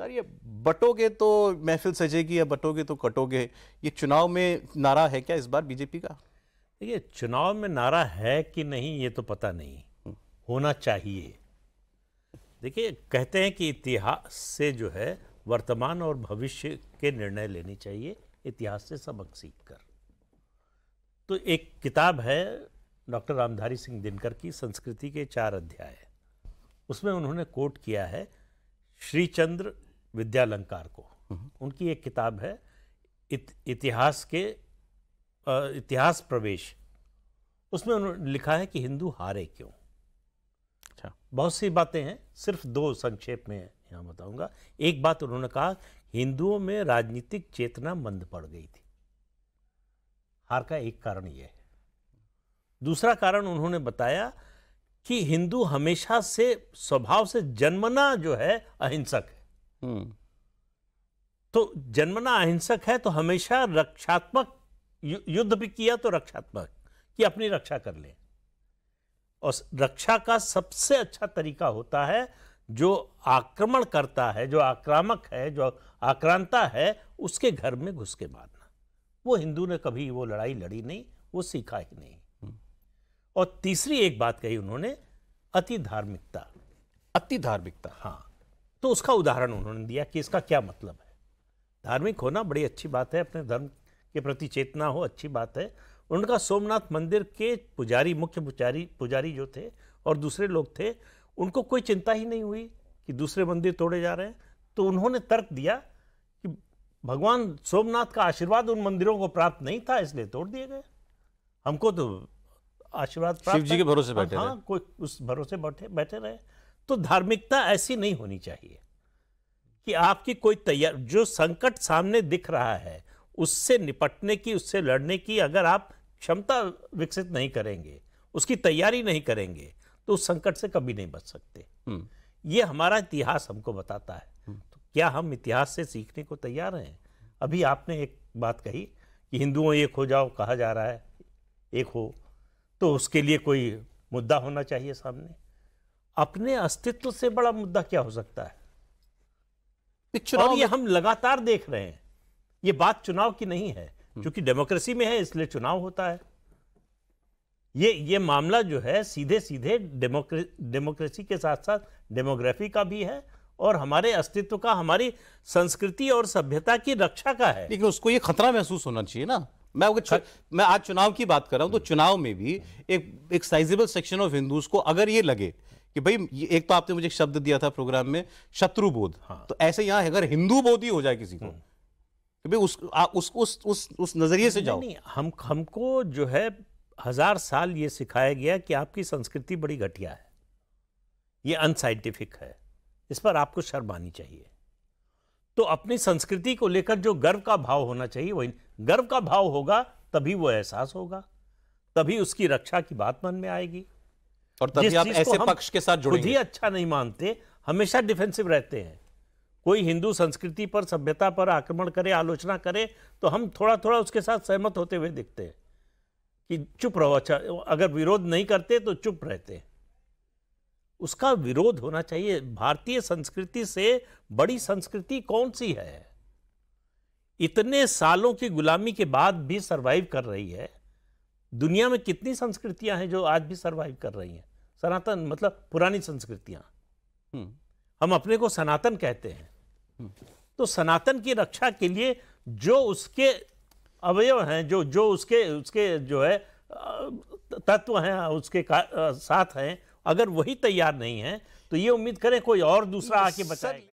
Sir ये बटोगे तो महफिल सजेगी या बटोगे तो कटोगे ये चुनाव में नारा है क्या इस बार बीजेपी का देखिए चुनाव में नारा है कि नहीं ये तो पता नहीं हम्म। होना चाहिए देखिए कहते हैं कि इतिहास से जो है वर्तमान और भविष्य के निर्णय लेने चाहिए इतिहास से सबक सीख कर तो एक किताब है डॉक्टर रामधारी सिंह दिनकर की संस्कृति के चार अध्याय उसमें उन्होंने कोट किया है श्रीचंद्र विद्यालंकार को हम्म। उनकी एक किताब है इत, इतिहास के इतिहास प्रवेश उसमें उन्होंने लिखा है कि हिंदू हारे क्यों अच्छा बहुत सी बातें हैं सिर्फ दो संक्षेप में यहाँ बताऊंगा एक बात उन्होंने कहा हिंदुओं में राजनीतिक चेतना मंद पड़ गई थी हार का एक कारण यह है दूसरा कारण उन्होंने बताया कि हिंदू हमेशा से स्वभाव से जन्मना जो है अहिंसक है हम्म। तो जन्मना अहिंसक है तो हमेशा रक्षात्मक युद्ध भी किया तो रक्षात्मक कि अपनी रक्षा कर ले और रक्षा का सबसे अच्छा तरीका होता है जो आक्रमण करता है जो आक्रामक है जो आक्रांता है उसके घर में घुस के मारना वो हिंदू ने कभी वो लड़ाई लड़ी नहीं वो सीखा ही नहीं हम्म। और तीसरी एक बात कही उन्होंने अति धार्मिकता अति धार्मिकता हाँ तो उसका उदाहरण उन्होंने दिया कि इसका क्या मतलब है धार्मिक होना बड़ी अच्छी बात है अपने धर्म के प्रति चेतना हो अच्छी बात है उनका सोमनाथ मंदिर के पुजारी मुख्य पुजारी पुजारी जो थे और दूसरे लोग थे उनको कोई चिंता ही नहीं हुई कि दूसरे मंदिर तोड़े जा रहे हैं तो उन्होंने तर्क दिया कि भगवान सोमनाथ का आशीर्वाद उन मंदिरों को प्राप्त नहीं था इसलिए तोड़ दिए गए हमको तो आशीर्वाद शिव जी के भरोसे बैठे हाँ कोई उस भरोसे बैठे बैठे रहे तो धार्मिकता ऐसी नहीं होनी चाहिए कि आपकी कोई तैयार जो संकट सामने दिख रहा है उससे निपटने की उससे लड़ने की अगर आप क्षमता विकसित नहीं करेंगे उसकी तैयारी नहीं करेंगे तो उस संकट से कभी नहीं बच सकते हम्म। ये हमारा इतिहास हमको बताता है हम्म। तो क्या हम इतिहास से सीखने को तैयार हैं अभी आपने एक बात कही कि हिंदुओं एक हो जाओ कहा जा रहा है एक हो तो उसके लिए कोई मुद्दा होना चाहिए सामने अपने अस्तित्व से बड़ा मुद्दा क्या हो सकता है और ये हम लगातार देख रहे हैं ये बात चुनाव की नहीं है हम्म। क्योंकि डेमोक्रेसी में है इसलिए चुनाव होता है ये ये मामला जो है सीधे सीधे डेमोक्रे डेमोक्रेसी के साथ साथ डेमोग्राफी का भी है और हमारे अस्तित्व का हमारी संस्कृति और सभ्यता की रक्षा का है लेकिन उसको ये खतरा महसूस होना चाहिए ना मैं अगर मैं आज चुनाव की बात कर रहा हूं तो हम्म। चुनाव में भी एक एक साइजेबल सेक्शन ऑफ हिंदूज को अगर ये लगे कि भाई एक तो आपने मुझे एक शब्द दिया था प्रोग्राम में शत्रु बोध हाँ। तो ऐसे यहाँ अगर हिंदू बोध ही हो जाए किसी को हम्म। कि भाई उस, आ, उस उस उस उस नजरिए से जाओ नहीं, हम हमको जो है हजार साल ये सिखाया गया कि आपकी संस्कृति बड़ी घटिया है ये अनसाइंटिफिक है इस पर आपको शर्म आनी चाहिए तो अपनी संस्कृति को लेकर जो गर्व का भाव होना चाहिए वही गर्व का भाव होगा तभी वो एहसास होगा तभी उसकी रक्षा की बात मन में आएगी और तभी आप ऐसे पक्ष के साथ जुड़े ही अच्छा नहीं मानते हमेशा डिफेंसिव रहते हैं कोई हिंदू संस्कृति पर सभ्यता पर आक्रमण करे आलोचना करे तो हम थोड़ा थोड़ा उसके साथ सहमत होते हुए दिखते हैं कि चुप रहो अच्छा अगर विरोध नहीं करते तो चुप रहते हैं उसका विरोध होना चाहिए भारतीय संस्कृति से बड़ी संस्कृति कौन सी है इतने सालों की गुलामी के बाद भी सरवाइव कर रही है दुनिया में कितनी संस्कृतियां हैं जो आज भी सर्वाइव कर रही हैं सनातन मतलब पुरानी संस्कृतियां हम्म। हम अपने को सनातन कहते हैं हम्म। तो सनातन की रक्षा के लिए जो उसके अवयव हैं जो जो उसके उसके जो है तत्व हैं उसके साथ हैं अगर वही तैयार नहीं है तो ये उम्मीद करें कोई और दूसरा आके बचाएगा